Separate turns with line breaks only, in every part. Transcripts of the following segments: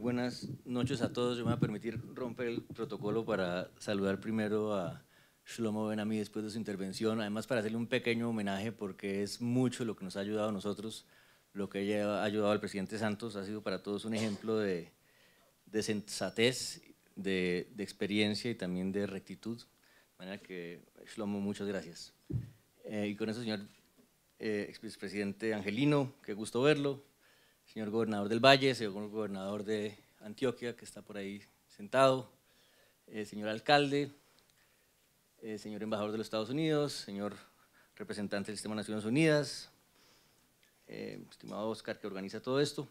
buenas noches a todos. Yo me voy a permitir romper el protocolo para saludar primero a Shlomo Benami después de su intervención, además para hacerle un pequeño homenaje porque es mucho lo que nos ha ayudado a nosotros, lo que ha ayudado al presidente Santos, ha sido para todos un ejemplo de, de sensatez, de, experiencia y también de rectitud. De manera que, Shlomo, muchas gracias. Eh, y con eso, señor eh, expresidente Angelino, qué gusto verlo señor gobernador del Valle, señor gobernador de Antioquia, que está por ahí sentado, eh, señor alcalde, eh, señor embajador de los Estados Unidos, señor representante del Sistema de Naciones Unidas, eh, estimado Oscar, que organiza todo esto.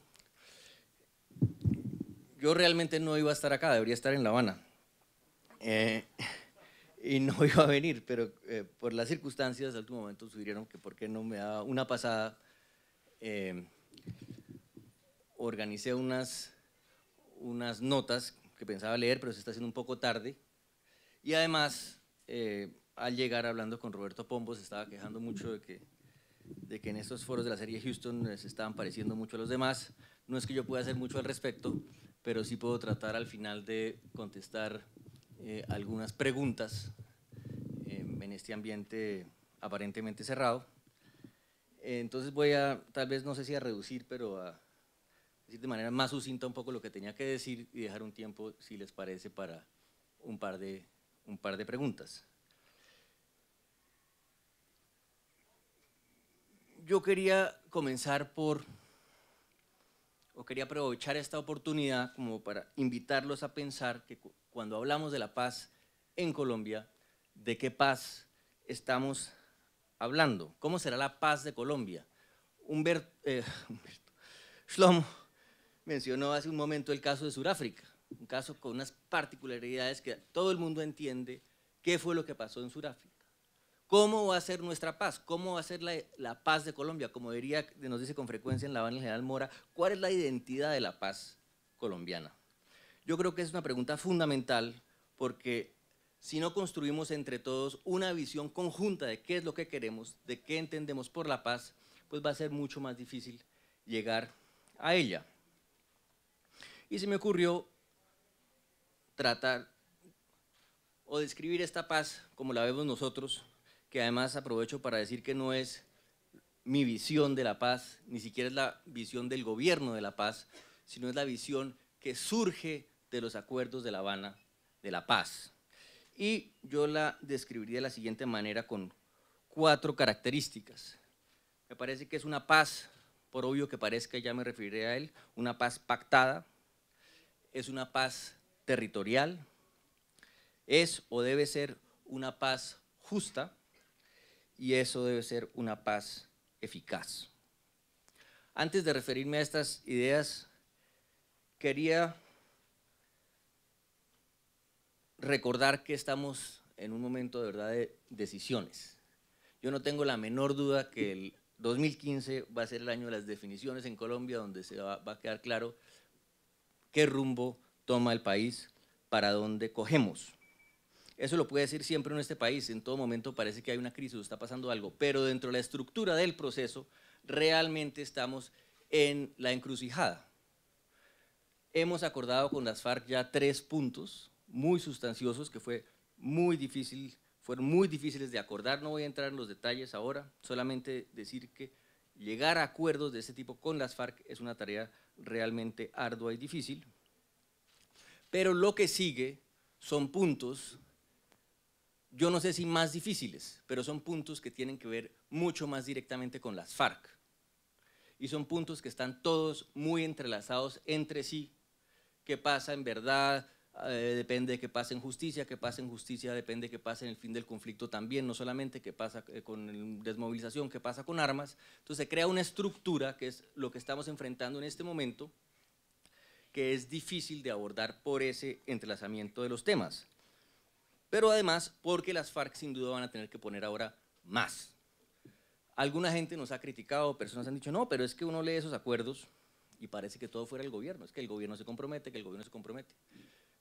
Yo realmente no iba a estar acá, debería estar en La Habana. y no iba a venir, pero por las circunstancias, de último momento sugirieron que por qué no me da una pasada organicé unas, unas notas que pensaba leer, pero se está haciendo un poco tarde. Y además, eh, al llegar hablando con Roberto Pombo, se estaba quejando mucho de que, de que en estos foros de la serie Houston se estaban pareciendo mucho a los demás. No es que yo pueda hacer mucho al respecto, pero sí puedo tratar al final de contestar eh, algunas preguntas eh, en este ambiente aparentemente cerrado. Entonces voy a, tal vez no sé si a reducir, pero a, decir de manera más sucinta un poco lo que tenía que decir y dejar un tiempo, si les parece, para un par de, un par de preguntas. Yo quería comenzar por, o quería aprovechar esta oportunidad como para invitarlos a pensar que cuando hablamos de la paz en Colombia, ¿de qué paz estamos hablando? ¿Cómo será la paz de Colombia? Eh, Humberto, Schlomo Humberto mencionó hace un momento el caso de Sudáfrica, un caso con unas particularidades que todo el mundo entiende qué fue lo que pasó en Sudáfrica. ¿Cómo va a ser nuestra paz? ¿Cómo va a ser la, paz de Colombia? Como diría, nos dice con frecuencia en La Habana el general Mora, ¿cuál es la identidad de la paz colombiana? Yo creo que es una pregunta fundamental porque si no construimos entre todos una visión conjunta de qué es lo que queremos, de qué entendemos por la paz, pues va a ser mucho más difícil llegar a ella y se me ocurrió tratar o describir esta paz como la vemos nosotros, que además aprovecho para decir que no es mi visión de la paz, ni siquiera es la visión del gobierno de la paz, sino es la visión que surge de los acuerdos de La Habana de la paz. Y yo la describiría de la siguiente manera con cuatro características. Me parece que es una paz, por obvio que parezca, ya me referiré a él, una paz pactada, es una paz territorial, es o debe ser una paz justa y eso debe ser una paz eficaz. Antes de referirme a estas ideas, quería recordar que estamos en un momento de verdad de decisiones. Yo no tengo la menor duda que el 2015 va a ser el año de las definiciones en Colombia, donde se va, va a quedar claro qué rumbo toma el país, para dónde cogemos. Eso lo puede decir siempre en este país, en todo momento parece que hay una crisis está pasando algo, pero dentro de la estructura del proceso realmente estamos en la encrucijada. Hemos acordado con las FARC ya tres puntos muy sustanciosos que fue muy difícil, fueron muy difíciles de acordar, no voy a entrar en los detalles ahora, solamente decir que llegar a acuerdos de ese tipo con las FARC es una tarea realmente ardua y difícil. Pero lo que sigue son puntos, yo no sé si más difíciles, pero son puntos que tienen que ver mucho más directamente con las FARC. Y son puntos que están todos muy entrelazados entre sí. ¿Qué pasa en verdad? Eh, depende que pase en justicia, que pase en justicia depende que pase en el fin del conflicto también, no solamente que pasa eh, con desmovilización, que pasa con armas. Entonces se crea una estructura que es lo que estamos enfrentando en este momento, que es difícil de abordar por ese entrelazamiento de los temas. Pero además porque las FARC sin duda van a tener que poner ahora más. Alguna gente nos ha criticado, personas han dicho, no, pero es que uno lee esos acuerdos y parece que todo fuera el gobierno, es que el gobierno se compromete, que el gobierno se compromete.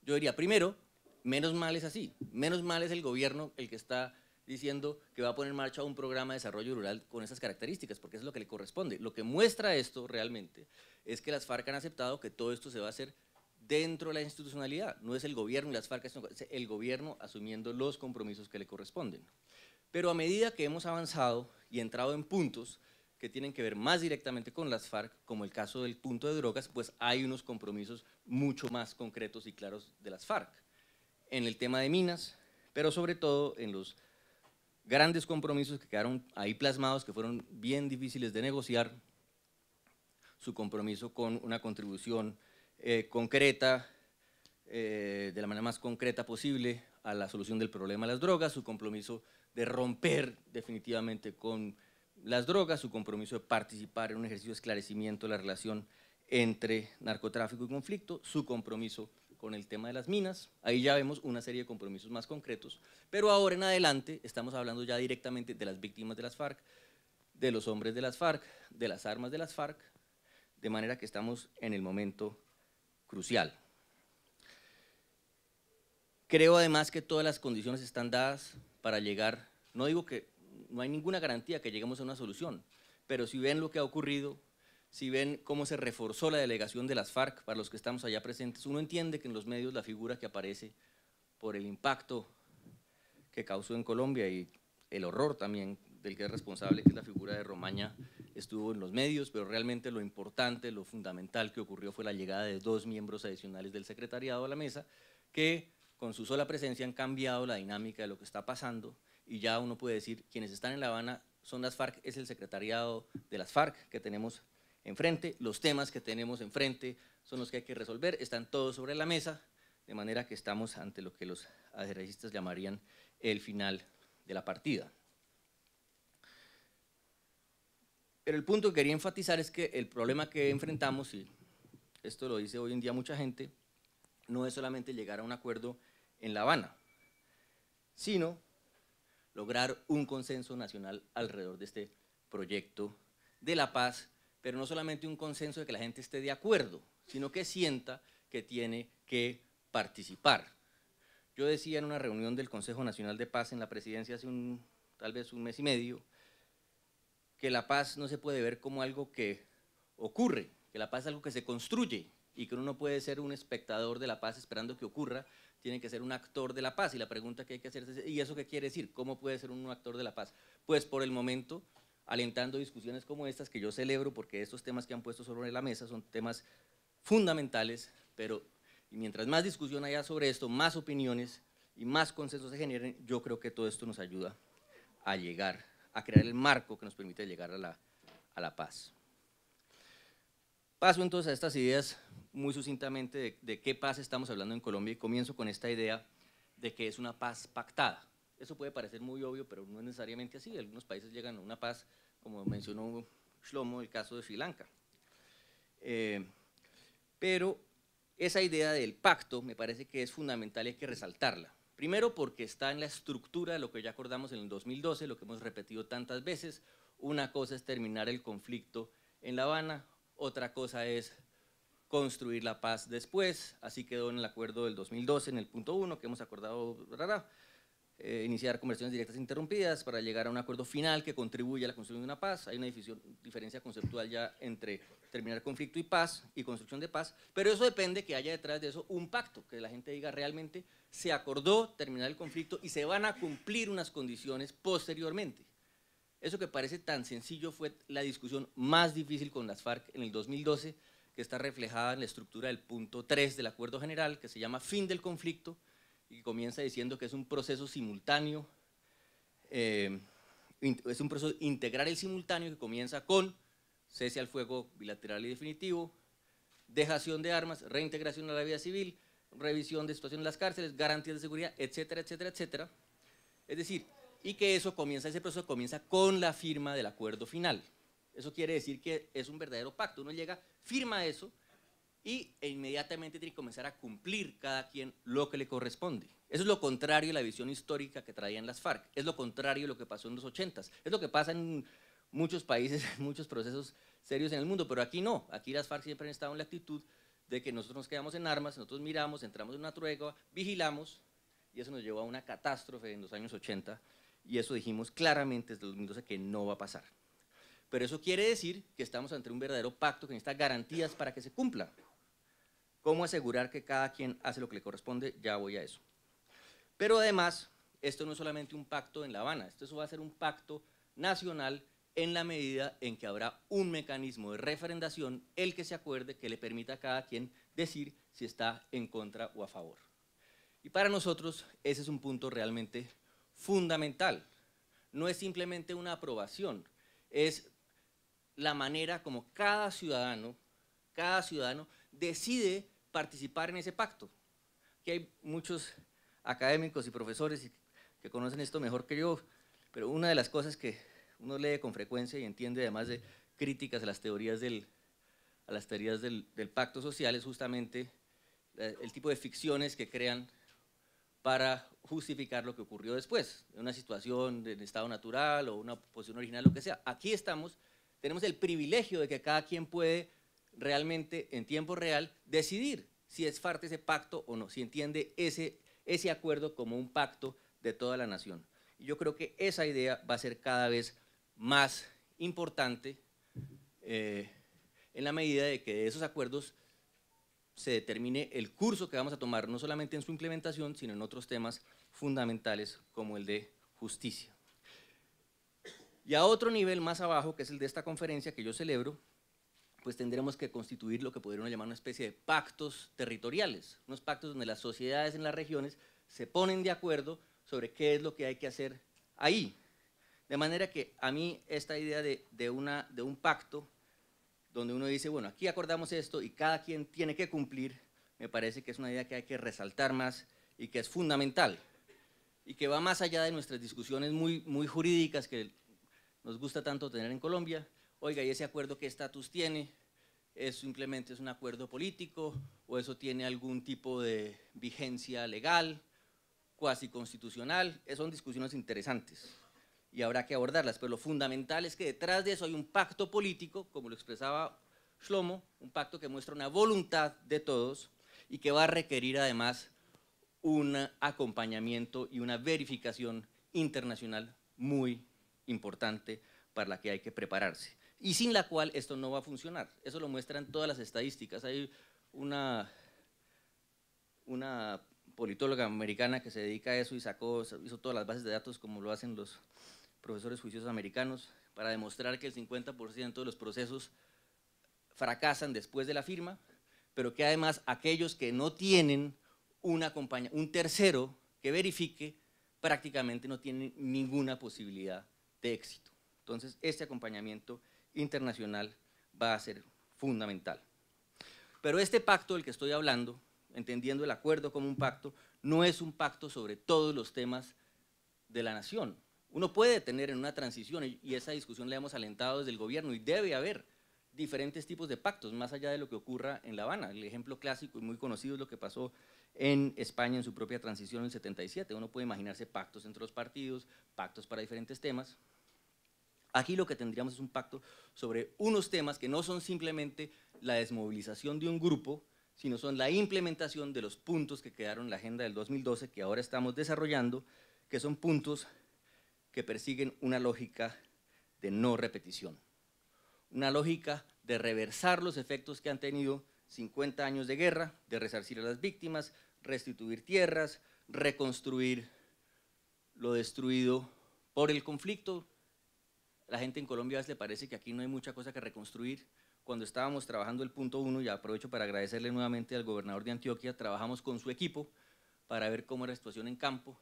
Yo diría, primero, menos mal es así, menos mal es el gobierno el que está diciendo que va a poner en marcha un programa de desarrollo rural con esas características, porque es lo que le corresponde. Lo que muestra esto realmente es que las FARC han aceptado que todo esto se va a hacer dentro de la institucionalidad, no es el gobierno y las FARC, es el gobierno asumiendo los compromisos que le corresponden. Pero a medida que hemos avanzado y entrado en puntos que tienen que ver más directamente con las FARC, como el caso del punto de drogas, pues hay unos compromisos mucho más concretos y claros de las FARC. En el tema de minas, pero sobre todo en los grandes compromisos que quedaron ahí plasmados, que fueron bien difíciles de negociar, su compromiso con una contribución eh, concreta, eh, de la manera más concreta posible, a la solución del problema de las drogas, su compromiso de romper definitivamente con las drogas, su compromiso de participar en un ejercicio de esclarecimiento de la relación entre narcotráfico y conflicto, su compromiso con el tema de las minas. Ahí ya vemos una serie de compromisos más concretos, pero ahora en adelante estamos hablando ya directamente de las víctimas de las FARC, de los hombres de las FARC, de las armas de las FARC, de manera que estamos en el momento crucial. Creo además que todas las condiciones están dadas para llegar, no digo que no hay ninguna garantía que lleguemos a una solución, pero si ven lo que ha ocurrido, si ven cómo se reforzó la delegación de las FARC para los que estamos allá presentes, uno entiende que en los medios la figura que aparece por el impacto que causó en Colombia y el horror también del que es responsable, que es la figura de Romaña, estuvo en los medios, pero realmente lo importante, lo fundamental que ocurrió fue la llegada de dos miembros adicionales del secretariado a la mesa, que con su sola presencia han cambiado la dinámica de lo que está pasando y ya uno puede decir, quienes están en La Habana son las FARC, es el secretariado de las FARC que tenemos enfrente, los temas que tenemos enfrente son los que hay que resolver, están todos sobre la mesa, de manera que estamos ante lo que los ajedrecistas llamarían el final de la partida. Pero el punto que quería enfatizar es que el problema que enfrentamos, y esto lo dice hoy en día mucha gente, no es solamente llegar a un acuerdo en La Habana, sino lograr un consenso nacional alrededor de este proyecto de la paz, pero no solamente un consenso de que la gente esté de acuerdo, sino que sienta que tiene que participar. Yo decía en una reunión del Consejo Nacional de Paz en la presidencia hace tal vez un mes y medio, que la paz no se puede ver como algo que ocurre, que la paz es algo que se construye y que uno no puede ser un espectador de la paz esperando que ocurra, tiene que ser un actor de la paz. Y la pregunta que hay que hacerse es, ¿y eso qué quiere decir? ¿Cómo puede ser un actor de la paz? Pues por el momento, alentando discusiones como estas, que yo celebro porque estos temas que han puesto sobre la mesa son temas fundamentales, pero y mientras más discusión haya sobre esto, más opiniones y más consensos se generen, yo creo que todo esto nos ayuda a llegar, a crear el marco que nos permite llegar a la, a la paz. Paso entonces a estas ideas muy sucintamente de, qué paz estamos hablando en Colombia y comienzo con esta idea de que es una paz pactada. Eso puede parecer muy obvio, pero no es necesariamente así. Algunos países llegan a una paz, como mencionó Shlomo, el caso de Sri Lanka. Eh, pero esa idea del pacto me parece que es fundamental y hay que resaltarla. Primero porque está en la estructura de lo que ya acordamos en el 2012, lo que hemos repetido tantas veces. Una cosa es terminar el conflicto en La Habana, otra cosa es construir la paz después, así quedó en el acuerdo del 2012, en el punto 1, que hemos acordado, eh, iniciar conversaciones directas interrumpidas para llegar a un acuerdo final que contribuya a la construcción de una paz. Hay una diferencia conceptual ya entre terminar conflicto y paz y construcción de paz, pero eso depende que haya detrás de eso un pacto, que la gente diga realmente se acordó terminar el conflicto y se van a cumplir unas condiciones posteriormente. Eso que parece tan sencillo fue la discusión más difícil con las FARC en el 2012, que está reflejada en la estructura del punto 3 del acuerdo general, que se llama fin del conflicto, y comienza diciendo que es un proceso simultáneo, eh, es un proceso integral y simultáneo que comienza con cese al fuego bilateral y definitivo, dejación de armas, reintegración a la vida civil, revisión de situación en las cárceles, garantías de seguridad, etcétera, etcétera, etcétera. Es decir, y que eso comienza, ese proceso comienza con la firma del acuerdo final. Eso quiere decir que es un verdadero pacto. Uno llega, firma eso y e inmediatamente tiene que comenzar a cumplir cada quien lo que le corresponde. Eso es lo contrario a la visión histórica que traían las FARC. Es lo contrario de lo que pasó en los 80 Es lo que pasa en muchos países, en muchos procesos serios en el mundo, pero aquí no. Aquí las FARC siempre han estado en la actitud de que nosotros nos quedamos en armas, nosotros miramos, entramos en una truega, vigilamos, y eso nos llevó a una catástrofe en los años 80 y eso dijimos claramente desde 2012 que no va a pasar. Pero eso quiere decir que estamos ante un verdadero pacto que necesita garantías para que se cumpla. ¿Cómo asegurar que cada quien hace lo que le corresponde? Ya voy a eso. Pero además, esto no es solamente un pacto en La Habana, esto va a ser un pacto nacional en la medida en que habrá un mecanismo de referendación, el que se acuerde, que le permita a cada quien decir si está en contra o a favor. Y para nosotros ese es un punto realmente fundamental. No es simplemente una aprobación, es la manera como cada ciudadano, cada ciudadano decide participar en ese pacto. Que hay muchos académicos y profesores que conocen esto mejor que yo, pero una de las cosas que uno lee con frecuencia y entiende además de críticas a las teorías del, a las teorías del pacto social es justamente eh, el tipo de ficciones que crean para justificar lo que ocurrió después, una situación de estado natural o una posición original, lo que sea. Aquí estamos, tenemos el privilegio de que cada quien puede realmente en tiempo real decidir si es parte ese pacto o no, si entiende ese, ese acuerdo como un pacto de toda la nación. Y yo creo que esa idea va a ser cada vez más importante eh, en la medida de que esos acuerdos se determine el curso que vamos a tomar, no solamente en su implementación, sino en otros temas fundamentales como el de justicia. Y a otro nivel más abajo, que es el de esta conferencia que yo celebro, pues tendremos que constituir lo que podríamos llamar una especie de pactos territoriales, unos pactos donde las sociedades en las regiones se ponen de acuerdo sobre qué es lo que hay que hacer ahí. De manera que a mí esta idea de, una, de un pacto donde uno dice, bueno, aquí acordamos esto y cada quien tiene que cumplir, me parece que es una idea que hay que resaltar más y que es fundamental y que va más allá de nuestras discusiones muy, muy jurídicas que nos gusta tanto tener en Colombia. Oiga, ¿y ese acuerdo qué estatus tiene? ¿Es simplemente es un acuerdo político o eso tiene algún tipo de vigencia legal, cuasi constitucional? son discusiones interesantes y habrá que abordarlas. Pero lo fundamental es que detrás de eso hay un pacto político, como lo expresaba Shlomo, un pacto que muestra una voluntad de todos y que va a requerir además un acompañamiento y una verificación internacional muy importante para la que hay que prepararse y sin la cual esto no va a funcionar. Eso lo muestran todas las estadísticas. Hay una, una politóloga americana que se dedica a eso y sacó, hizo todas las bases de datos como lo hacen los profesores juicios americanos, para demostrar que el 50% de los procesos fracasan después de la firma, pero que además aquellos que no tienen un tercero que verifique, prácticamente no tienen ninguna posibilidad de éxito. Entonces, este acompañamiento internacional va a ser fundamental. Pero este pacto del que estoy hablando, entendiendo el acuerdo como un pacto, no es un pacto sobre todos los temas de la nación, uno puede tener en una transición, y esa discusión la hemos alentado desde el gobierno, y debe haber diferentes tipos de pactos, más allá de lo que ocurra en La Habana. El ejemplo clásico y muy conocido es lo que pasó en España en su propia transición en 77. Uno puede imaginarse pactos entre los partidos, pactos para diferentes temas. Aquí lo que tendríamos es un pacto sobre unos temas que no son simplemente la desmovilización de un grupo, sino son la implementación de los puntos que quedaron en la agenda del 2012 que ahora estamos desarrollando, que son puntos que persiguen una lógica de no repetición, una lógica de reversar los efectos que han tenido 50 años de guerra, de resarcir a las víctimas, restituir tierras, reconstruir lo destruido por el conflicto. La gente en Colombia le parece que aquí no hay mucha cosa que reconstruir. Cuando estábamos trabajando el punto uno, y aprovecho para agradecerle nuevamente al gobernador de Antioquia, trabajamos con su equipo para ver cómo era la situación en campo,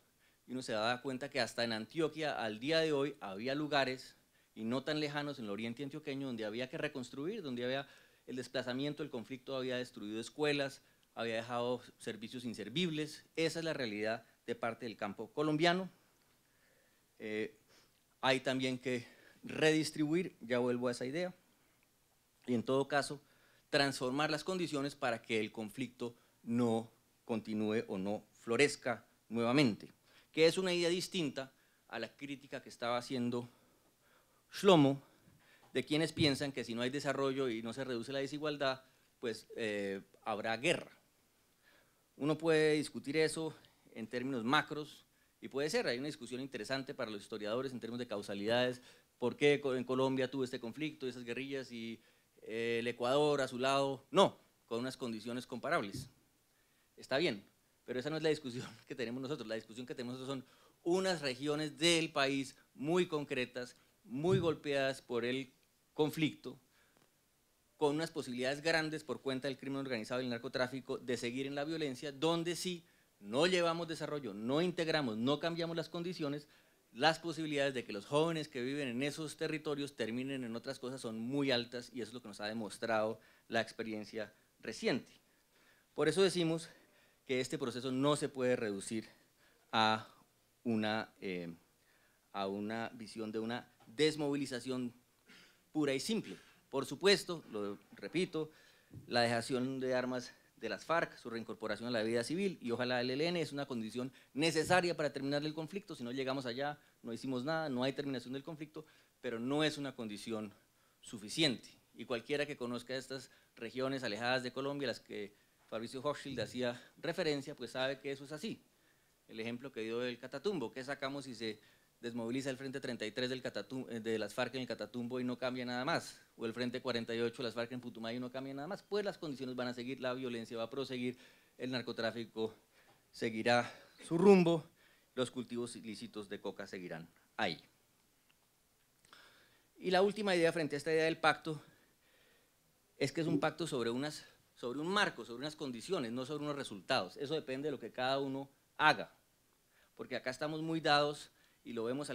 y uno se daba cuenta que hasta en Antioquia al día de hoy había lugares, y no tan lejanos en el oriente antioqueño, donde había que reconstruir, donde había el desplazamiento, el conflicto había destruido escuelas, había dejado servicios inservibles. Esa es la realidad de parte del campo colombiano. Eh, hay también que redistribuir, ya vuelvo a esa idea, y en todo caso transformar las condiciones para que el conflicto no continúe o no florezca nuevamente que es una idea distinta a la crítica que estaba haciendo Shlomo, de quienes piensan que si no hay desarrollo y no se reduce la desigualdad, pues eh, habrá guerra. Uno puede discutir eso en términos macros y puede ser, hay una discusión interesante para los historiadores en términos de causalidades, por qué en Colombia tuvo este conflicto, esas guerrillas y eh, el Ecuador a su lado, no, con unas condiciones comparables. Está bien, pero esa no es la discusión que tenemos nosotros. La discusión que tenemos nosotros son unas regiones del país muy concretas, muy golpeadas por el conflicto, con unas posibilidades grandes por cuenta del crimen organizado y el narcotráfico de seguir en la violencia, donde si no llevamos desarrollo, no integramos, no cambiamos las condiciones, las posibilidades de que los jóvenes que viven en esos territorios terminen en otras cosas son muy altas y eso es lo que nos ha demostrado la experiencia reciente. Por eso decimos que este proceso no se puede reducir a una, eh, a una visión de una desmovilización pura y simple. Por supuesto, lo repito, la dejación de armas de las FARC, su reincorporación a la vida civil y ojalá el ELN es una condición necesaria para terminar el conflicto. Si no llegamos allá, no hicimos nada, no hay terminación del conflicto, pero no es una condición suficiente. Y cualquiera que conozca estas regiones alejadas de Colombia, las que Fabricio Hochschild hacía referencia, pues sabe que eso es así. El ejemplo que dio del Catatumbo, ¿qué sacamos si se desmoviliza el Frente 33 del eh, de las FARC en el Catatumbo y no cambia nada más? ¿O el Frente 48 de las FARC en Putumayo y no cambia nada más? Pues las condiciones van a seguir, la violencia va a proseguir, el narcotráfico seguirá su rumbo, los cultivos ilícitos de coca seguirán ahí. Y la última idea frente a esta idea del pacto es que es un pacto sobre unas sobre un marco, sobre unas condiciones, no sobre unos resultados. Eso depende de lo que cada uno haga, porque acá estamos muy dados y lo vemos,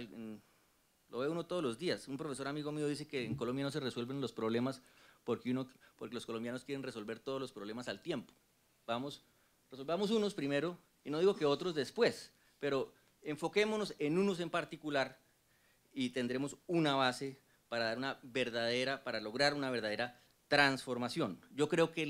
lo ve uno todos los días. Un profesor amigo mío dice que en Colombia no se resuelven los problemas porque, los colombianos quieren resolver todos los problemas al tiempo. Vamos, resolvamos unos primero y no digo que otros después, pero enfoquémonos en unos en particular y tendremos una base para dar una verdadera, para lograr una verdadera transformación. Yo creo que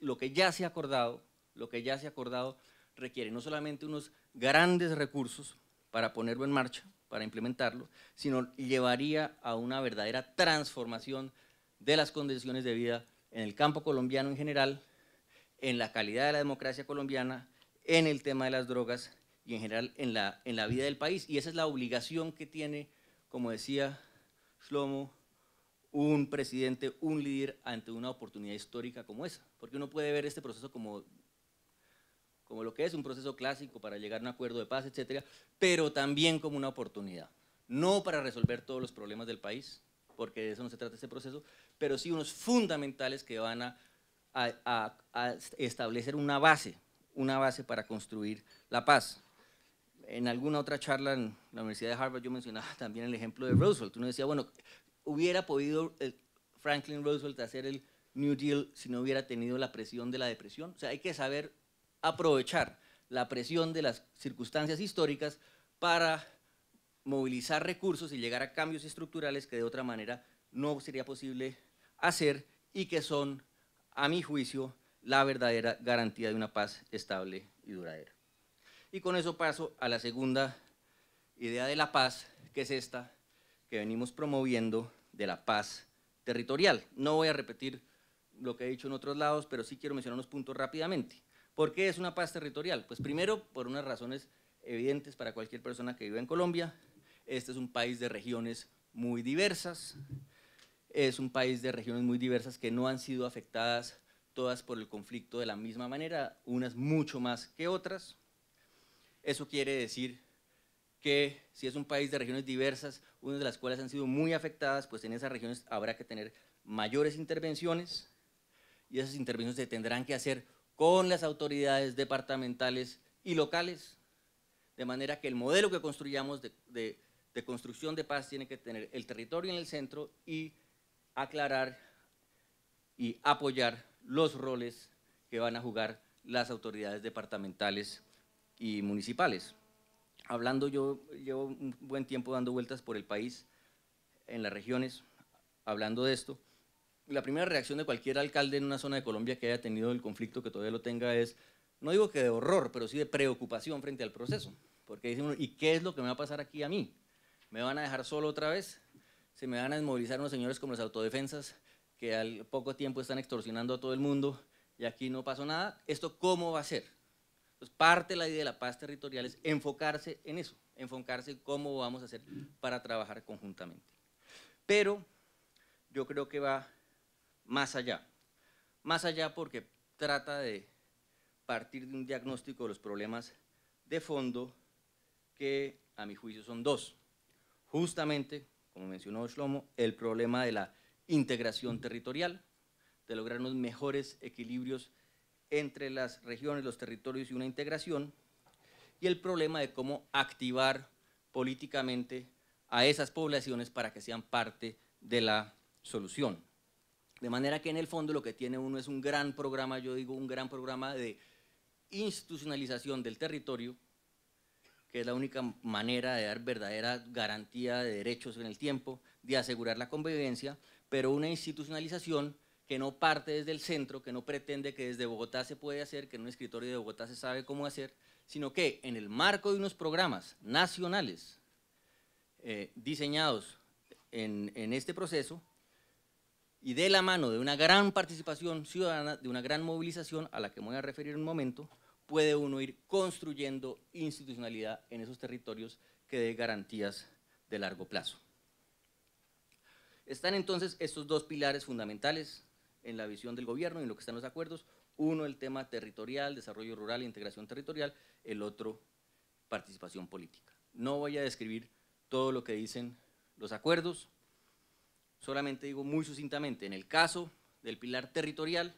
lo que ya se ha acordado, lo que ya se ha acordado requiere no solamente unos grandes recursos para ponerlo en marcha, para implementarlo, sino llevaría a una verdadera transformación de las condiciones de vida en el campo colombiano en general, en la calidad de la democracia colombiana, en el tema de las drogas y en general en la, en la vida del país. Y esa es la obligación que tiene, como decía Shlomo, un presidente, un líder ante una oportunidad histórica como esa. Porque uno puede ver este proceso como, como lo que es un proceso clásico para llegar a un acuerdo de paz, etcétera, pero también como una oportunidad. No para resolver todos los problemas del país, porque de eso no se trata este proceso, pero sí unos fundamentales que van a, a establecer una base, una base para construir la paz en alguna otra charla en la Universidad de Harvard yo mencionaba también el ejemplo de Roosevelt. Uno decía, bueno, hubiera podido Franklin Roosevelt hacer el New Deal si no hubiera tenido la presión de la depresión. O sea, hay que saber aprovechar la presión de las circunstancias históricas para movilizar recursos y llegar a cambios estructurales que de otra manera no sería posible hacer y que son, a mi juicio, la verdadera garantía de una paz estable y duradera. Y con eso paso a la segunda idea de la paz, que es esta venimos promoviendo de la paz territorial. No voy a repetir lo que he dicho en otros lados, pero sí quiero mencionar unos puntos rápidamente. ¿Por qué es una paz territorial? Pues primero, por unas razones evidentes para cualquier persona que viva en Colombia. Este es un país de regiones muy diversas. Es un país de regiones muy diversas que no han sido afectadas todas por el conflicto de la misma manera, unas mucho más que otras. Eso quiere decir que si es un país de regiones diversas, una de las cuales han sido muy afectadas, pues en esas regiones habrá que tener mayores intervenciones y esas intervenciones se tendrán que hacer con las autoridades departamentales y locales, de manera que el modelo que construyamos de construcción de paz tiene que tener el territorio en el centro y aclarar y apoyar los roles que van a jugar las autoridades departamentales y municipales hablando yo, llevo un buen tiempo dando vueltas por el país, en las regiones, hablando de esto. La primera reacción de cualquier alcalde en una zona de Colombia que haya tenido el conflicto, que todavía lo tenga, es, no digo que de horror, pero sí de preocupación frente al proceso. Porque dicen, ¿y qué es lo que me va a pasar aquí a mí? ¿Me van a dejar solo otra vez? ¿Se me van a desmovilizar unos señores como las autodefensas que al poco tiempo están extorsionando a todo el mundo y aquí no pasó nada? ¿Esto cómo va a ser? parte de la idea de la paz territorial es enfocarse en eso, enfocarse en cómo vamos a hacer para trabajar conjuntamente. Pero yo creo que va más allá. Más allá porque trata de partir de un diagnóstico de los problemas de fondo que a mi juicio son dos. Justamente, como mencionó Shlomo, el problema de la integración territorial, de lograr unos mejores equilibrios entre las regiones, los territorios y una integración, y el problema de cómo activar políticamente a esas poblaciones para que sean parte de la solución. De manera que en el fondo lo que tiene uno es un gran programa, yo digo un gran programa de institucionalización del territorio, que es la única manera de dar verdadera garantía de derechos en el tiempo, de asegurar la convivencia, pero una institucionalización que no parte desde el centro, que no pretende que desde Bogotá se puede hacer, que en un escritorio de Bogotá se sabe cómo hacer, sino que en el marco de unos programas nacionales eh, diseñados en, este proceso y de la mano de una gran participación ciudadana, de una gran movilización a la que me voy a referir en un momento, puede uno ir construyendo institucionalidad en esos territorios que dé garantías de largo plazo. Están entonces estos dos pilares fundamentales, en la visión del gobierno y en lo que están los acuerdos. Uno, el tema territorial, desarrollo rural e integración territorial. El otro, participación política. No voy a describir todo lo que dicen los acuerdos, solamente digo muy sucintamente, en el caso del pilar territorial,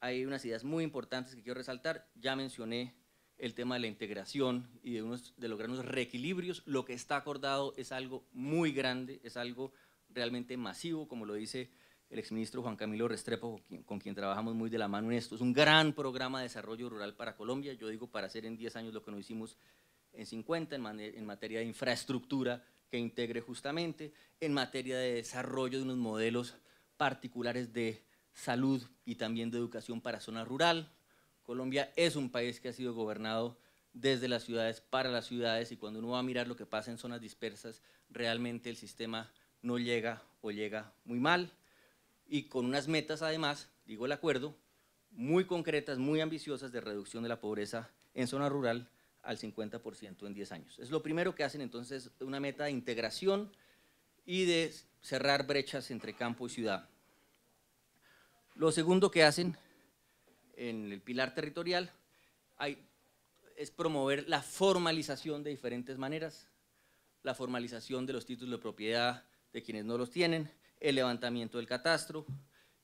hay unas ideas muy importantes que quiero resaltar. Ya mencioné el tema de la integración y de, unos, de lograr unos reequilibrios. Lo que está acordado es algo muy grande, es algo realmente masivo, como lo dice el exministro Juan Camilo Restrepo, con quien, trabajamos muy de la mano en esto. Es un gran programa de desarrollo rural para Colombia, yo digo para hacer en 10 años lo que no hicimos en 50 en, materia de infraestructura que integre justamente, en materia de desarrollo de unos modelos particulares de salud y también de educación para zona rural. Colombia es un país que ha sido gobernado desde las ciudades para las ciudades y cuando uno va a mirar lo que pasa en zonas dispersas, realmente el sistema no llega o llega muy mal y con unas metas además, digo el acuerdo, muy concretas, muy ambiciosas de reducción de la pobreza en zona rural al 50% en 10 años. Es lo primero que hacen entonces una meta de integración y de cerrar brechas entre campo y ciudad. Lo segundo que hacen en el pilar territorial es promover la formalización de diferentes maneras, la formalización de los títulos de propiedad de quienes no los tienen, el levantamiento del catastro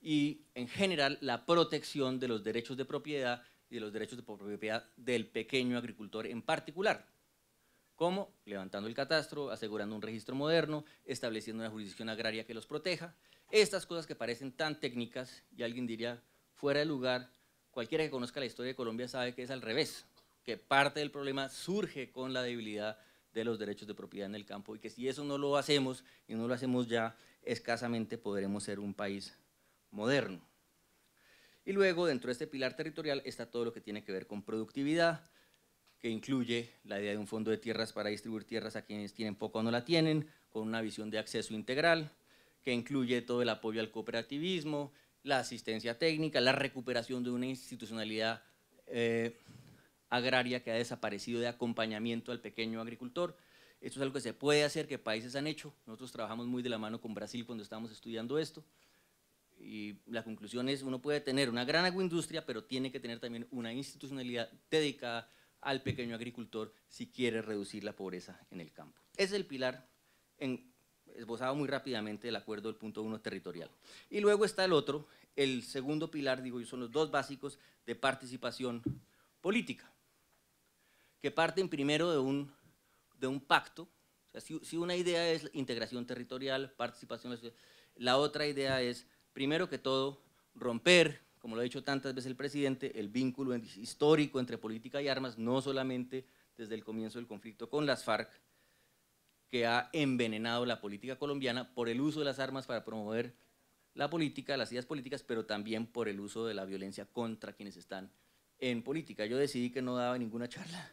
y, en general, la protección de los derechos de propiedad y de los derechos de propiedad del pequeño agricultor en particular. como Levantando el catastro, asegurando un registro moderno, estableciendo una jurisdicción agraria que los proteja. Estas cosas que parecen tan técnicas, y alguien diría, fuera de lugar, cualquiera que conozca la historia de Colombia sabe que es al revés, que parte del problema surge con la debilidad de los derechos de propiedad en el campo y que si eso no lo hacemos y no lo hacemos ya, escasamente podremos ser un país moderno. Y luego, dentro de este pilar territorial, está todo lo que tiene que ver con productividad, que incluye la idea de un fondo de tierras para distribuir tierras a quienes tienen poco o no la tienen, con una visión de acceso integral, que incluye todo el apoyo al cooperativismo, la asistencia técnica, la recuperación de una institucionalidad eh, agraria que ha desaparecido de acompañamiento al pequeño agricultor, esto es algo que se puede hacer, que países han hecho. Nosotros trabajamos muy de la mano con Brasil cuando estábamos estudiando esto. Y la conclusión es, uno puede tener una gran agroindustria, pero tiene que tener también una institucionalidad dedicada al pequeño agricultor si quiere reducir la pobreza en el campo. Ese es el pilar en, esbozado muy rápidamente el acuerdo del punto 1 territorial. Y luego está el otro, el segundo pilar, digo yo, son los dos básicos de participación política, que parten primero de un de un pacto. si, si, una idea es integración territorial, participación, la otra idea es, primero que todo, romper, como lo ha dicho tantas veces el presidente, el vínculo histórico entre política y armas, no solamente desde el comienzo del conflicto con las FARC, que ha envenenado la política colombiana por el uso de las armas para promover la política, las ideas políticas, pero también por el uso de la violencia contra quienes están en política. Yo decidí que no daba ninguna charla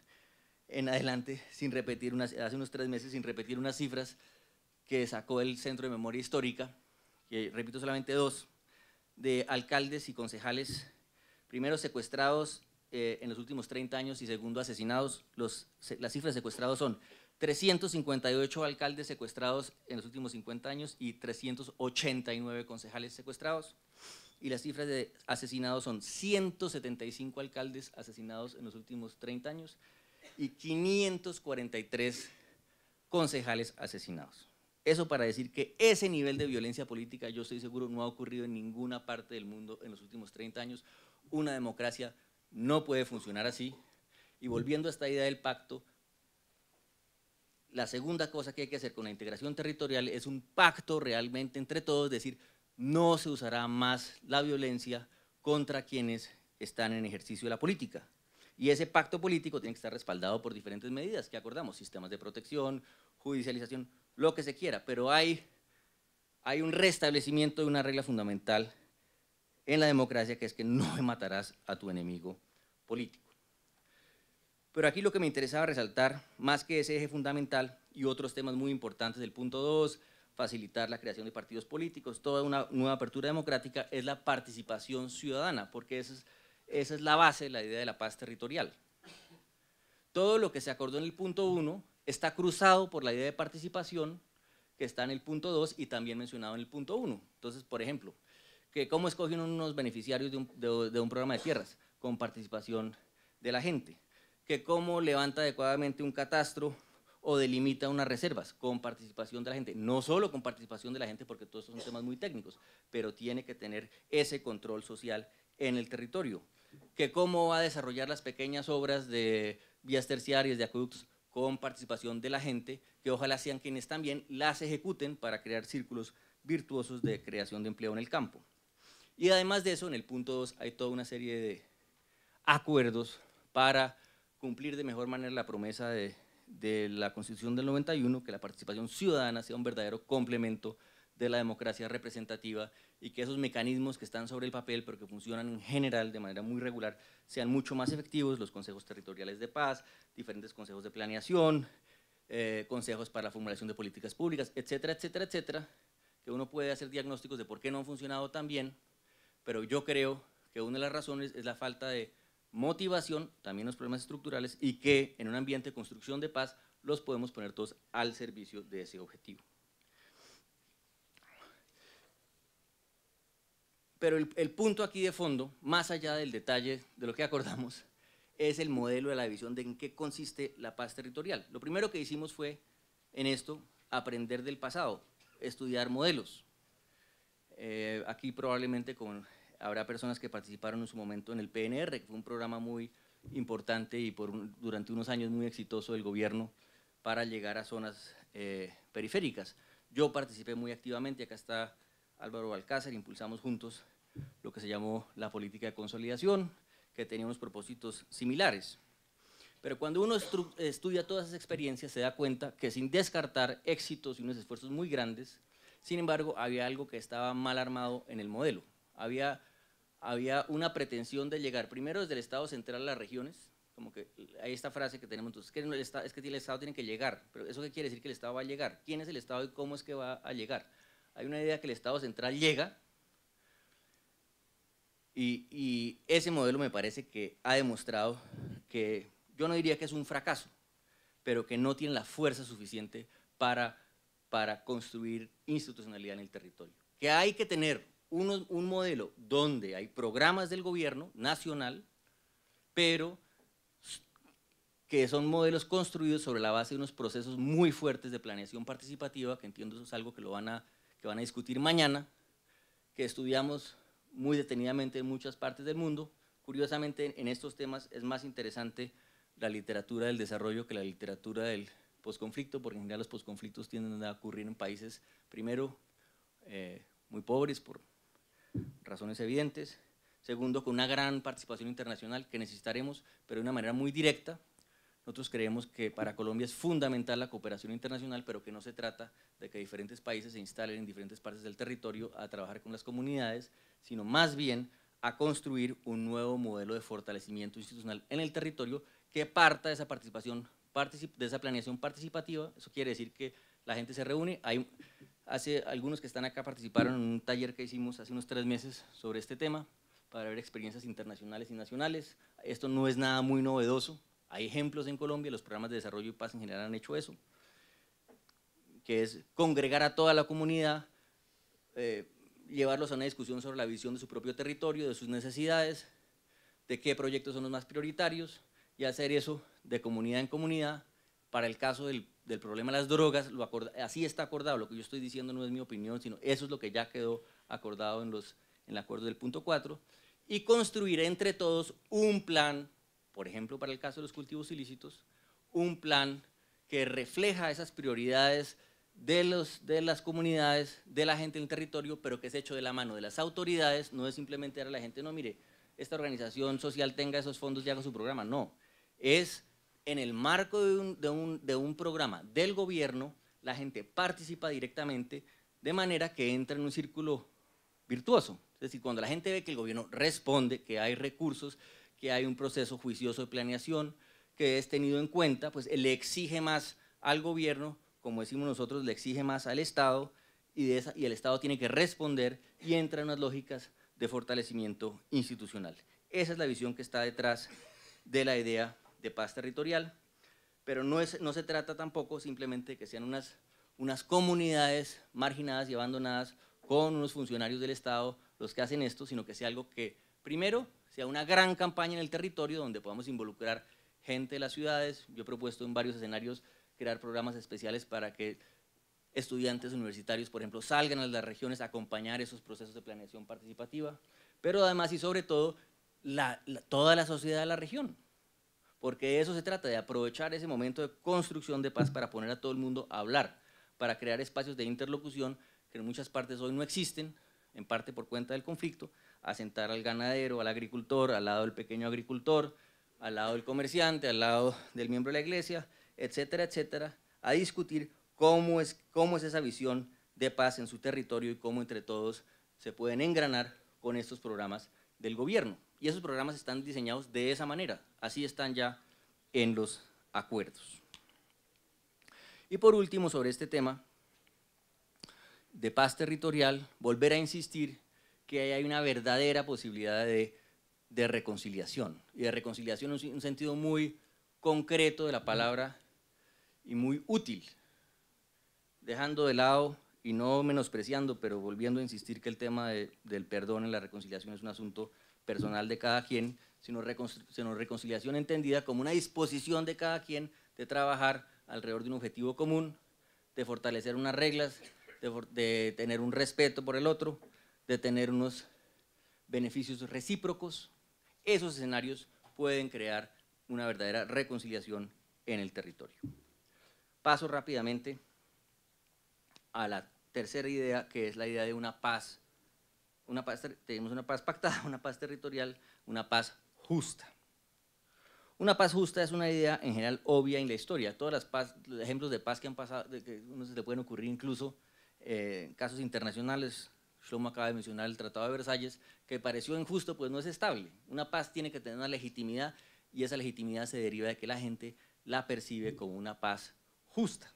en adelante sin repetir, hace unos tres meses sin repetir unas cifras que sacó el Centro de Memoria Histórica, que repito solamente dos, de alcaldes y concejales, primero secuestrados eh, en los últimos 30 años y segundo asesinados. las cifras de secuestrados son 358 alcaldes secuestrados en los últimos 50 años y 389 concejales secuestrados. Y las cifras de asesinados son 175 alcaldes asesinados en los últimos 30 años y 543 concejales asesinados. Eso para decir que ese nivel de violencia política, yo estoy seguro, no ha ocurrido en ninguna parte del mundo en los últimos 30 años. Una democracia no puede funcionar así. Y volviendo a esta idea del pacto, la segunda cosa que hay que hacer con la integración territorial es un pacto realmente entre todos, decir, no se usará más la violencia contra quienes están en ejercicio de la política. Y ese pacto político tiene que estar respaldado por diferentes medidas que acordamos, sistemas de protección, judicialización, lo que se quiera, pero hay, hay un restablecimiento de una regla fundamental en la democracia que es que no matarás a tu enemigo político. Pero aquí lo que me interesaba resaltar, más que ese eje fundamental y otros temas muy importantes del punto 2, facilitar la creación de partidos políticos, toda una nueva apertura democrática, es la participación ciudadana, porque eso es esa es la base, la idea de la paz territorial. Todo lo que se acordó en el punto 1 está cruzado por la idea de participación que está en el punto 2 y también mencionado en el punto 1. Entonces, por ejemplo, que ¿cómo escogen unos beneficiarios de un, programa de tierras? Con participación de la gente. Que ¿Cómo levanta adecuadamente un catastro o delimita unas reservas con participación de la gente. No solo con participación de la gente, porque todos estos son temas muy técnicos, pero tiene que tener ese control social en el territorio que cómo va a desarrollar las pequeñas obras de vías terciarias, de acueductos, con participación de la gente, que ojalá sean quienes también las ejecuten para crear círculos virtuosos de creación de empleo en el campo. Y además de eso, en el punto 2 hay toda una serie de acuerdos para cumplir de mejor manera la promesa de, de la Constitución del 91, que la participación ciudadana sea un verdadero complemento de la democracia representativa y que esos mecanismos que están sobre el papel, pero que funcionan en general de manera muy regular, sean mucho más efectivos, los consejos territoriales de paz, diferentes consejos de planeación, eh, consejos para la formulación de políticas públicas, etcétera, etcétera, etcétera, que uno puede hacer diagnósticos de por qué no han funcionado tan bien, pero yo creo que una de las razones es la falta de motivación, también los problemas estructurales, y que en un ambiente de construcción de paz los podemos poner todos al servicio de ese objetivo. Pero el, punto aquí de fondo, más allá del detalle de lo que acordamos, es el modelo de la división de en qué consiste la paz territorial. Lo primero que hicimos fue, en esto, aprender del pasado, estudiar modelos. Eh, aquí probablemente con, habrá personas que participaron en su momento en el PNR, que fue un programa muy importante y por durante unos años muy exitoso del gobierno para llegar a zonas eh, periféricas. Yo participé muy activamente, acá está Álvaro Balcácer, impulsamos juntos lo que se llamó la política de consolidación, que tenía unos propósitos similares. Pero cuando uno estudia todas esas experiencias se da cuenta que sin descartar éxitos y unos esfuerzos muy grandes, sin embargo había algo que estaba mal armado en el modelo. Había, había una pretensión de llegar primero desde el Estado central a las regiones, como que hay esta frase que tenemos entonces, que es que el Estado tiene que llegar, pero ¿eso qué quiere decir que el Estado va a llegar? ¿Quién es el Estado y cómo es que va a llegar? hay una idea que el Estado central llega y, ese modelo me parece que ha demostrado que, yo no diría que es un fracaso, pero que no tiene la fuerza suficiente para, para construir institucionalidad en el territorio. Que hay que tener un, un modelo donde hay programas del gobierno nacional, pero que son modelos construidos sobre la base de unos procesos muy fuertes de planeación participativa, que entiendo eso es algo que lo van a que van a discutir mañana, que estudiamos muy detenidamente en muchas partes del mundo. Curiosamente, en estos temas es más interesante la literatura del desarrollo que la literatura del posconflicto, porque en general los posconflictos tienden a ocurrir en países, primero, eh, muy pobres por razones evidentes, segundo, con una gran participación internacional que necesitaremos, pero de una manera muy directa, nosotros creemos que para Colombia es fundamental la cooperación internacional, pero que no se trata de que diferentes países se instalen en diferentes partes del territorio a trabajar con las comunidades, sino más bien a construir un nuevo modelo de fortalecimiento institucional en el territorio que parta de esa participación, de esa planeación participativa. Eso quiere decir que la gente se reúne. Hay, hace algunos que están acá participaron en un taller que hicimos hace unos tres meses sobre este tema para ver experiencias internacionales y nacionales. Esto no es nada muy novedoso, hay ejemplos en Colombia, los programas de desarrollo y paz en general han hecho eso, que es congregar a toda la comunidad, eh, llevarlos a una discusión sobre la visión de su propio territorio, de sus necesidades, de qué proyectos son los más prioritarios y hacer eso de comunidad en comunidad. Para el caso del, problema de las drogas, así está acordado, lo que yo estoy diciendo no es mi opinión, sino eso es lo que ya quedó acordado en, los, en el acuerdo del punto 4, y construir entre todos un plan por ejemplo, para el caso de los cultivos ilícitos, un plan que refleja esas prioridades de, los, de las comunidades, de la gente en el territorio, pero que es hecho de la mano de las autoridades, no es simplemente dar a la gente, no, mire, esta organización social tenga esos fondos y haga su programa, no, es en el marco de un, de un programa del gobierno, la gente participa directamente, de manera que entra en un círculo virtuoso. Es decir, cuando la gente ve que el gobierno responde, que hay recursos, que hay un proceso juicioso de planeación, que es tenido en cuenta, pues le exige más al gobierno, como decimos nosotros, le exige más al Estado y, y el Estado tiene que responder y entra en unas lógicas de fortalecimiento institucional. Esa es la visión que está detrás de la idea de paz territorial, pero no, se trata tampoco simplemente de que sean unas, unas comunidades marginadas y abandonadas con unos funcionarios del Estado los que hacen esto, sino que sea algo que primero sea una gran campaña en el territorio donde podamos involucrar gente de las ciudades. Yo he propuesto en varios escenarios crear programas especiales para que estudiantes universitarios, por ejemplo, salgan a las regiones a acompañar esos procesos de planeación participativa, pero además y sobre todo toda la sociedad de la región, porque eso se trata, de aprovechar ese momento de construcción de paz para poner a todo el mundo a hablar, para crear espacios de interlocución que en muchas partes hoy no existen, en parte por cuenta del conflicto, a sentar al ganadero, al agricultor, al lado del pequeño agricultor, al lado del comerciante, al lado del miembro de la iglesia, etcétera, etcétera, a discutir cómo es, cómo es esa visión de paz en su territorio y cómo entre todos se pueden engranar con estos programas del gobierno. Y esos programas están diseñados de esa manera, así están ya en los acuerdos. Y por último, sobre este tema, de paz territorial, volver a insistir que hay una verdadera posibilidad de, reconciliación. Y de reconciliación en un, sentido muy concreto de la palabra y muy útil, dejando de lado y no menospreciando, pero volviendo a insistir que el tema del perdón en la reconciliación es un asunto personal de cada quien, sino, sino reconciliación entendida como una disposición de cada quien de trabajar alrededor de un objetivo común, de fortalecer unas reglas de, tener un respeto por el otro, de tener unos beneficios recíprocos. Esos escenarios pueden crear una verdadera reconciliación en el territorio. Paso rápidamente a la tercera idea, que es la idea de una paz. tenemos una paz pactada, una paz territorial, una paz justa. Una paz justa es una idea en general obvia en la historia. todos los ejemplos de paz que han pasado, que uno se le pueden ocurrir incluso eh, casos internacionales, Shlomo acaba de mencionar el Tratado de Versalles, que pareció injusto, pues no es estable. Una paz tiene que tener una legitimidad y esa legitimidad se deriva de que la gente la percibe como una paz justa.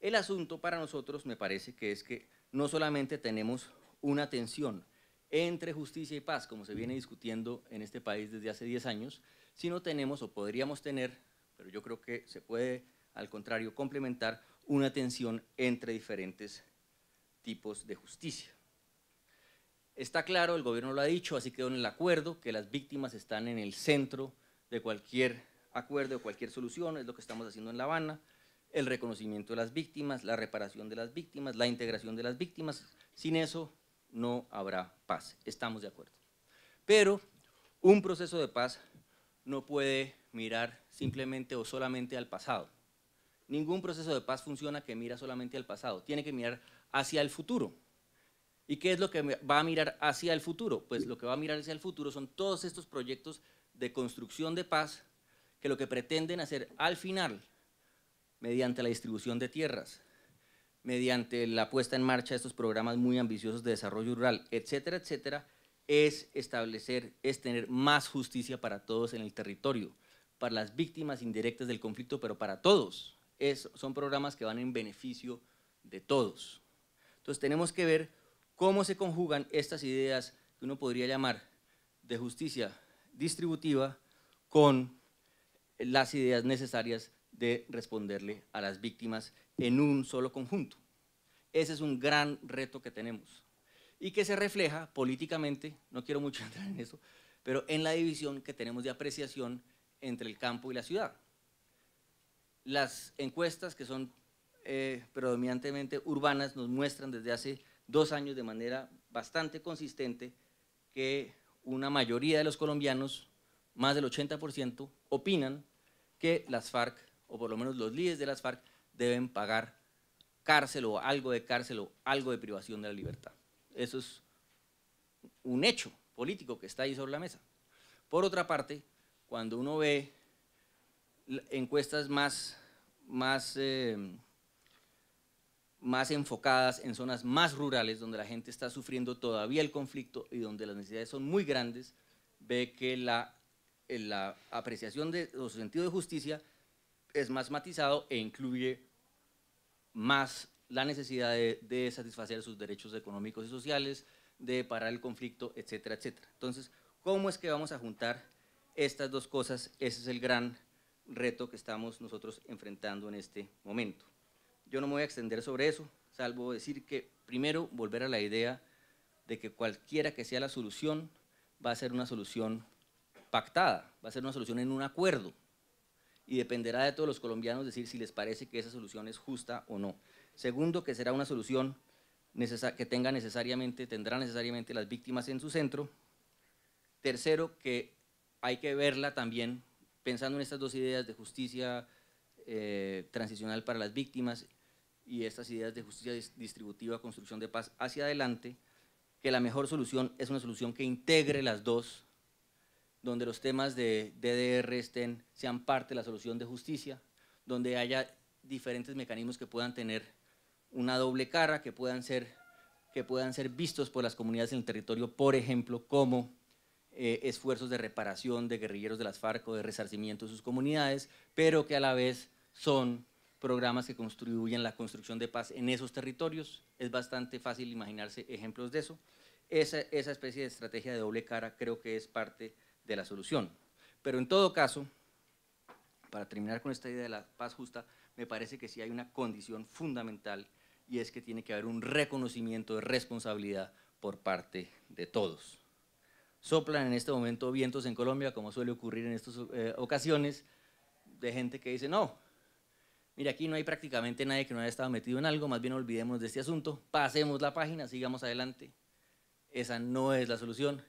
El asunto para nosotros me parece que es que no solamente tenemos una tensión entre justicia y paz, como se viene discutiendo en este país desde hace 10 años, sino tenemos o podríamos tener, pero yo creo que se puede al contrario complementar una tensión entre diferentes tipos de justicia. Está claro, el gobierno lo ha dicho, así quedó en el acuerdo, que las víctimas están en el centro de cualquier acuerdo o cualquier solución, es lo que estamos haciendo en La Habana, el reconocimiento de las víctimas, la reparación de las víctimas, la integración de las víctimas, sin eso no habrá paz, estamos de acuerdo. Pero un proceso de paz no puede mirar simplemente o solamente al pasado, Ningún proceso de paz funciona que mira solamente al pasado, tiene que mirar hacia el futuro. ¿Y qué es lo que va a mirar hacia el futuro? Pues lo que va a mirar hacia el futuro son todos estos proyectos de construcción de paz que lo que pretenden hacer al final, mediante la distribución de tierras, mediante la puesta en marcha de estos programas muy ambiciosos de desarrollo rural, etcétera, etcétera, es establecer, es tener más justicia para todos en el territorio, para las víctimas indirectas del conflicto, pero para todos son programas que van en beneficio de todos. Entonces tenemos que ver cómo se conjugan estas ideas que uno podría llamar de justicia distributiva con las ideas necesarias de responderle a las víctimas en un solo conjunto. Ese es un gran reto que tenemos y que se refleja políticamente, no quiero mucho entrar en eso, pero en la división que tenemos de apreciación entre el campo y la ciudad las encuestas que son eh, predominantemente urbanas nos muestran desde hace dos años de manera bastante consistente que una mayoría de los colombianos, más del 80%, opinan que las FARC, o por lo menos los líderes de las FARC, deben pagar cárcel o algo de cárcel o algo de privación de la libertad. Eso es un hecho político que está ahí sobre la mesa. Por otra parte, cuando uno ve encuestas más, más, eh, más enfocadas en zonas más rurales, donde la gente está sufriendo todavía el conflicto y donde las necesidades son muy grandes, ve que la, eh, la apreciación de su sentido de justicia es más matizado e incluye más la necesidad de, de, satisfacer sus derechos económicos y sociales, de parar el conflicto, etcétera, etcétera. Entonces, ¿cómo es que vamos a juntar estas dos cosas? Ese es el gran reto que estamos nosotros enfrentando en este momento. Yo no me voy a extender sobre eso, salvo decir que primero volver a la idea de que cualquiera que sea la solución va a ser una solución pactada, va a ser una solución en un acuerdo y dependerá de todos los colombianos decir si les parece que esa solución es justa o no. Segundo, que será una solución que tenga necesariamente, tendrá necesariamente las víctimas en su centro. Tercero, que hay que verla también pensando en estas dos ideas de justicia eh, transicional para las víctimas y estas ideas de justicia distributiva, construcción de paz hacia adelante, que la mejor solución es una solución que integre las dos, donde los temas de DDR estén, sean parte de la solución de justicia, donde haya diferentes mecanismos que puedan tener una doble cara, que puedan ser, que puedan ser vistos por las comunidades en el territorio, por ejemplo, como eh, esfuerzos de reparación de guerrilleros de las FARC o de resarcimiento de sus comunidades, pero que a la vez son programas que contribuyen la construcción de paz en esos territorios. Es bastante fácil imaginarse ejemplos de eso. Esa, esa especie de estrategia de doble cara creo que es parte de la solución. Pero en todo caso, para terminar con esta idea de la paz justa, me parece que sí hay una condición fundamental y es que tiene que haber un reconocimiento de responsabilidad por parte de todos. Soplan en este momento vientos en Colombia, como suele ocurrir en estas eh, ocasiones, de gente que dice, no, mira, aquí no hay prácticamente nadie que no haya estado metido en algo, más bien olvidemos de este asunto, pasemos la página, sigamos adelante. Esa no es la solución.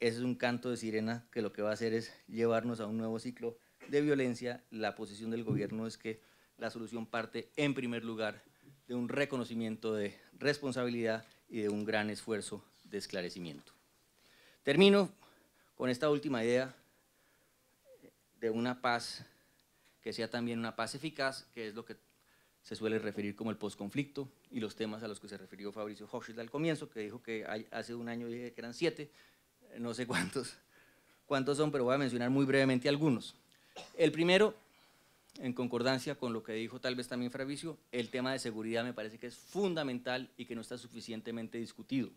Ese es un canto de sirena que lo que va a hacer es llevarnos a un nuevo ciclo de violencia. La posición del gobierno es que la solución parte, en primer lugar, de un reconocimiento de responsabilidad y de un gran esfuerzo de esclarecimiento. Termino con esta última idea de una paz que sea también una paz eficaz, que es lo que se suele referir como el postconflicto y los temas a los que se refirió Fabricio Hochschild al comienzo, que dijo que hace un año dije que eran siete, no sé cuántos, cuántos son, pero voy a mencionar muy brevemente algunos. El primero, en concordancia con lo que dijo tal vez también Fabricio, el tema de seguridad me parece que es fundamental y que no está suficientemente discutido.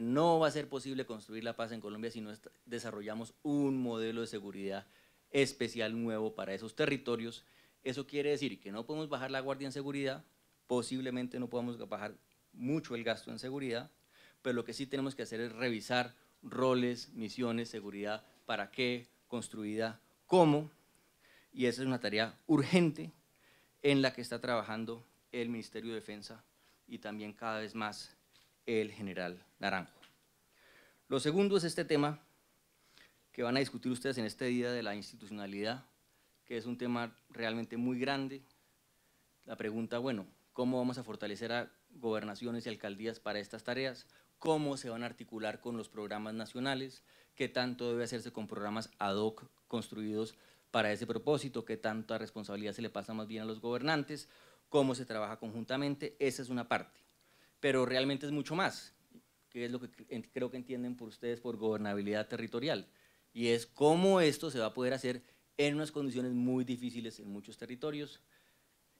No va a ser posible construir la paz en Colombia si no desarrollamos un modelo de seguridad especial nuevo para esos territorios. Eso quiere decir que no podemos bajar la guardia en seguridad, posiblemente no podamos bajar mucho el gasto en seguridad, pero lo que sí tenemos que hacer es revisar roles, misiones, seguridad, para qué, construida, cómo, y esa es una tarea urgente en la que está trabajando el Ministerio de Defensa y también cada vez más el general Naranjo. Lo segundo es este tema que van a discutir ustedes en este día de la institucionalidad, que es un tema realmente muy grande. La pregunta, bueno, ¿cómo vamos a fortalecer a gobernaciones y alcaldías para estas tareas? ¿Cómo se van a articular con los programas nacionales? ¿Qué tanto debe hacerse con programas ad hoc construidos para ese propósito? ¿Qué tanta responsabilidad se le pasa más bien a los gobernantes? ¿Cómo se trabaja conjuntamente? Esa es una parte pero realmente es mucho más, que es lo que creo que entienden por ustedes por gobernabilidad territorial, y es cómo esto se va a poder hacer en unas condiciones muy difíciles en muchos territorios.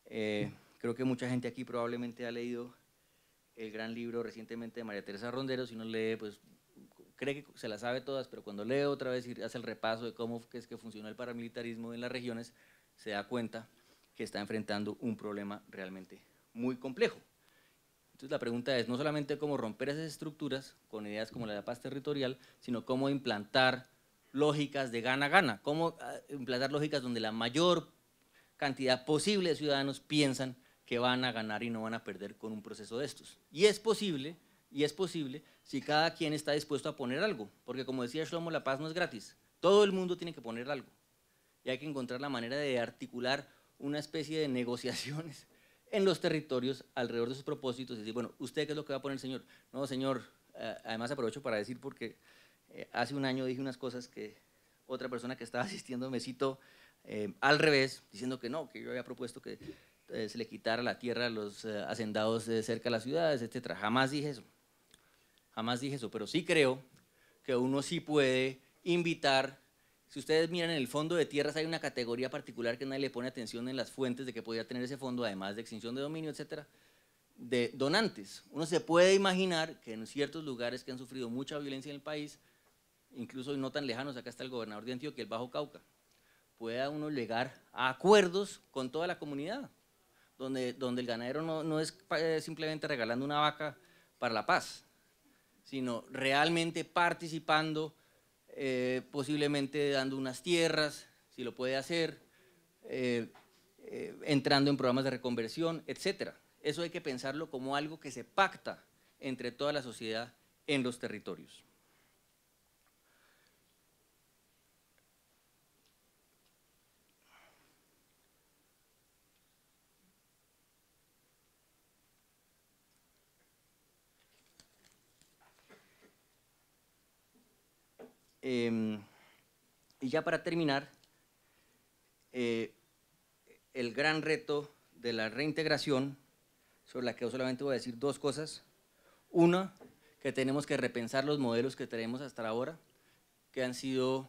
Eh, creo que mucha gente aquí probablemente ha leído el gran libro recientemente de María Teresa Rondero, si no lee, pues cree que se la sabe todas, pero cuando lee otra vez y hace el repaso de cómo es que funciona el paramilitarismo en las regiones, se da cuenta que está enfrentando un problema realmente muy complejo. Entonces la pregunta es no solamente cómo romper esas estructuras con ideas como la de paz territorial, sino cómo implantar lógicas de gana gana, cómo ah, implantar lógicas donde la mayor cantidad posible de ciudadanos piensan que van a ganar y no van a perder con un proceso de estos. Y es posible, y es posible si cada quien está dispuesto a poner algo, porque como decía Shlomo, la paz no es gratis, todo el mundo tiene que poner algo. Y hay que encontrar la manera de articular una especie de negociaciones en los territorios alrededor de sus propósitos y decir, bueno, ¿usted qué es lo que va a poner el Señor? No, Señor, eh, además aprovecho para decir porque eh, hace un año dije unas cosas que otra persona que estaba asistiendo me citó eh, al revés, diciendo que no, que yo había propuesto que se le quitara la tierra a los hacendados de cerca de las ciudades, etc. Jamás dije eso, jamás dije eso, pero sí creo que uno sí puede invitar si ustedes miran en el fondo de tierras hay una categoría particular que nadie le pone atención en las fuentes de que podría tener ese fondo, además de extinción de dominio, etcétera, de donantes. Uno se puede imaginar que en ciertos lugares que han sufrido mucha violencia en el país, incluso no tan lejanos, acá está el gobernador de Antioquia, el Bajo Cauca, pueda uno llegar a acuerdos con toda la comunidad, donde, donde el ganadero no, no es eh, simplemente regalando una vaca para la paz, sino realmente participando eh, posiblemente dando unas tierras, si lo puede hacer, eh, eh, entrando en programas de reconversión, etc. Eso hay que pensarlo como algo que se pacta entre toda la sociedad en los territorios. Em, y ya para terminar, eh, el gran reto de la reintegración, sobre la que yo solamente voy a decir dos cosas. Una, que tenemos que repensar los modelos que tenemos hasta ahora, que han sido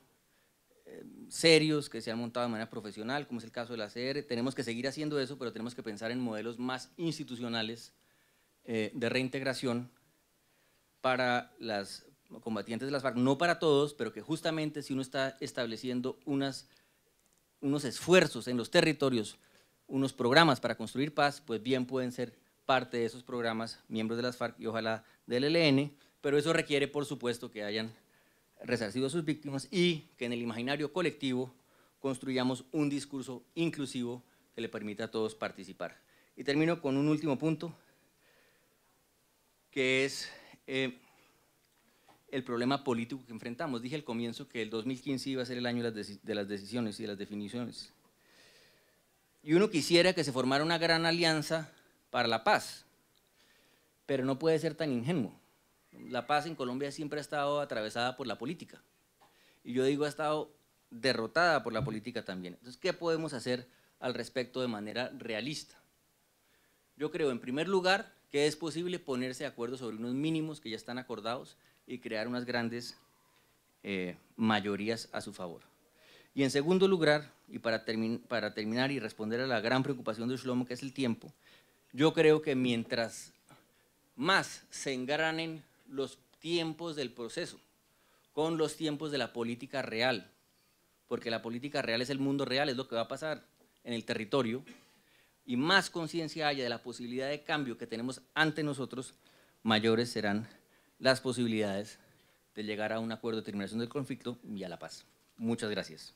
em, serios, que se han montado de manera profesional, como es el caso de la CR. Tenemos que seguir haciendo eso, pero tenemos que pensar en modelos más institucionales eh, de reintegración para las combatientes de las FARC, no para todos, pero que justamente si uno está estableciendo unas, unos esfuerzos en los territorios, unos programas para construir paz, pues bien pueden ser parte de esos programas miembros de las FARC y ojalá del ELN, pero eso requiere por supuesto que hayan resarcido a sus víctimas y que en el imaginario colectivo construyamos un discurso inclusivo que le permita a todos participar. Y termino con un último punto, que es... Eh, el problema político que enfrentamos. Dije al comienzo que el 2015 iba a ser el año de las decisiones y de las definiciones. Y uno quisiera que se formara una gran alianza para la paz, pero no puede ser tan ingenuo. La paz en Colombia siempre ha estado atravesada por la política. Y yo digo, ha estado derrotada por la política también. Entonces, ¿qué podemos hacer al respecto de manera realista? Yo creo, en primer lugar, que es posible ponerse de acuerdo sobre unos mínimos que ya están acordados y crear unas grandes eh, mayorías a su favor. Y en segundo lugar, y para, para terminar y responder a la gran preocupación de Shlomo, que es el tiempo, yo creo que mientras más se engranen los tiempos del proceso con los tiempos de la política real, porque la política real es el mundo real, es lo que va a pasar en el territorio, y más conciencia haya de la posibilidad de cambio que tenemos ante nosotros, mayores serán las posibilidades de llegar a un acuerdo de terminación del conflicto y a la paz. Muchas gracias.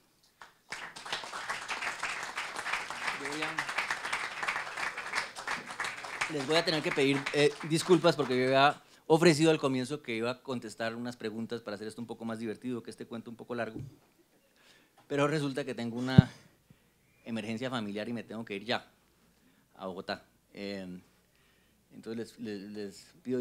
Les voy a tener que pedir eh, disculpas porque yo había ofrecido al comienzo que iba a contestar unas preguntas para hacer esto un poco más divertido, que este cuento un poco largo. Pero resulta que tengo una emergencia familiar y me tengo que ir ya a Bogotá. Eh, entonces les, les, les pido...